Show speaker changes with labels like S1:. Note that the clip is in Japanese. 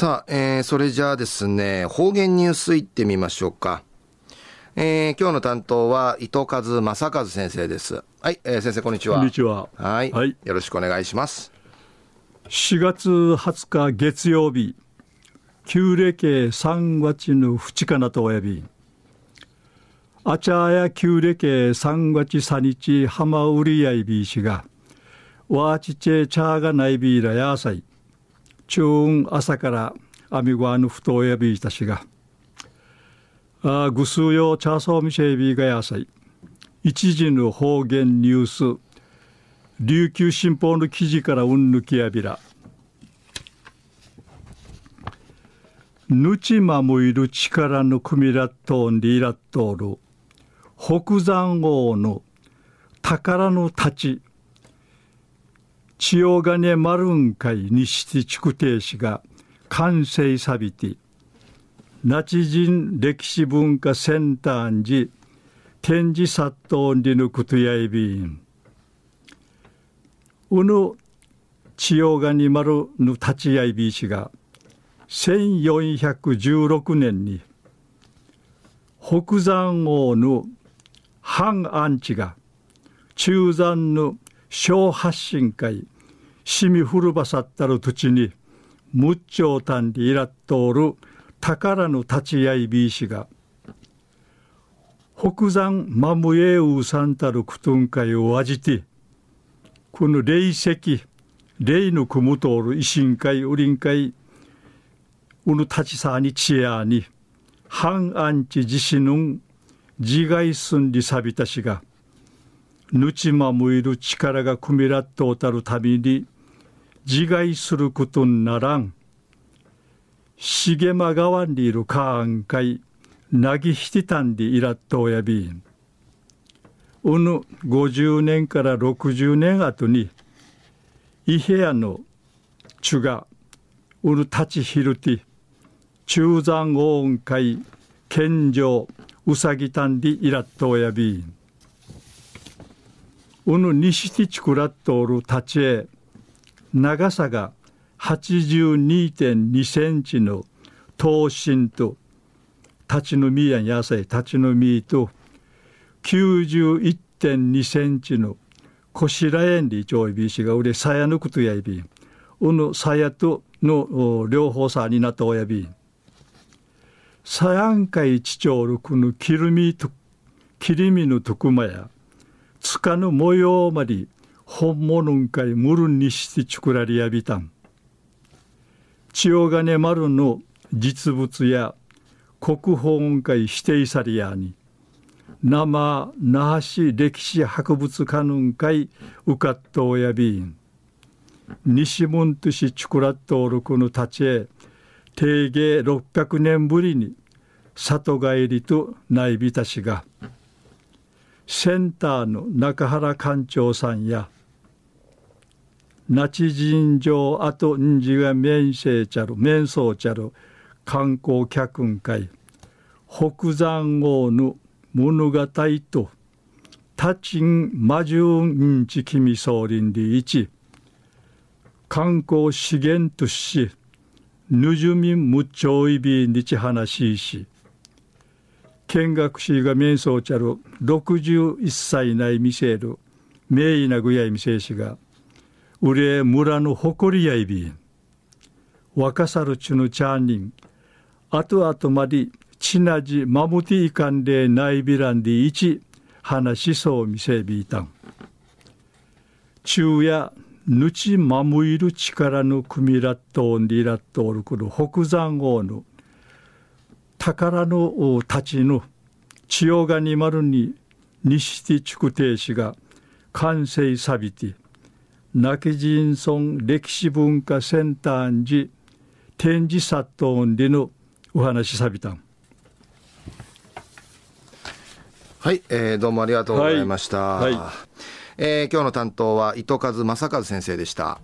S1: さあ、えー、それじゃあですね、方言ニュースいってみましょうか。えー、今日の担当は伊藤和正和先生です。はい、えー、先生こんにちは。こんにちは。はいはい、よろしくお願いします。4月20日月曜日、旧暦三月の淵かなとおやび、あちゃや旧暦三月三日浜売りやいびしが、わちちえちゃがないびらやさい、中運朝からアミゴアヌフトウヤビーたちが、ああ、ぐすうよチャーソーミシェイビーがやさい。一時の方言ニュース、琉球新報の記事からうんぬきやびら。ぬちまむいる力のくみらっとうりらっとうる。北山王の宝の太ち、千代金丸雲海西地築帝市が完成さびて、那智人歴史文化センターに展示殺到にぬくとやいびん。うぬ千代金丸の立ち合いびしが、1416年に北山王の反安置が中山の小発信会しみふるばさったる土地にむっちょうたんでいらっとたる宝の立ち合いびいしが北山まむえうさんたるくとんかいをわじてこの霊石霊のくむとおる維新会りんか会うぬ立ちさにちやに半安地自身の自害すんりさびたしがぬちまむいる力がくみらっとおたるたびに自害することならん。茂間川にいるかんかい、なぎひてたんでいらっとおやびん。うぬ50年から60年後に、いへやのちゅが、うぬたちひるて、中山音会、健常、うさぎたんでいらっとおやびん。うぬ西てちくらっとおるたちへ、長さが82.2センチの刀身と立ち飲みや野菜立ち飲みと91.2センチのこしらえんりちょいびしがうれさやぬくとやいびうのさやとの両方さになったおやびさやんかいちちょうるくぬきるみと切り身のとくまやつかぬ模様まで本物んかい無論にして作られやびたん。千代金丸の実物や国宝本会指定されやに生那覇市歴史博物館の会受かった親びん西門都市チクラットおるこの立ちへ定芸600年ぶりに里帰りと内びたしがセンターの中原館長さんや那智神城あとんじが面いちゃる面相ちゃる観光客ん会北山王ぬ物語とたちん魔獣んち君総林で一観光資源としぬじゅみむちょいびにち話しし見学士が面相ちゃる61歳ない見せる名医なぐやい見せしがう村の誇りやいびん。若さるちぬチャあとあとまり、ちなじまむていかんでないびらんでいち、話しそうみせびいたん。うやぬちまむいる力のくみらっとおんりらっとおるくる北山王ぬ。宝のたちぬ。ちよがにまるに、にしてちくていしが、かんせいさびて。泣き人村歴史文化センターに展示殺到とのお話さびたんはい、えー、どうもありがとうございました、はいはい、えー、今日の担当は糸数正和先生でした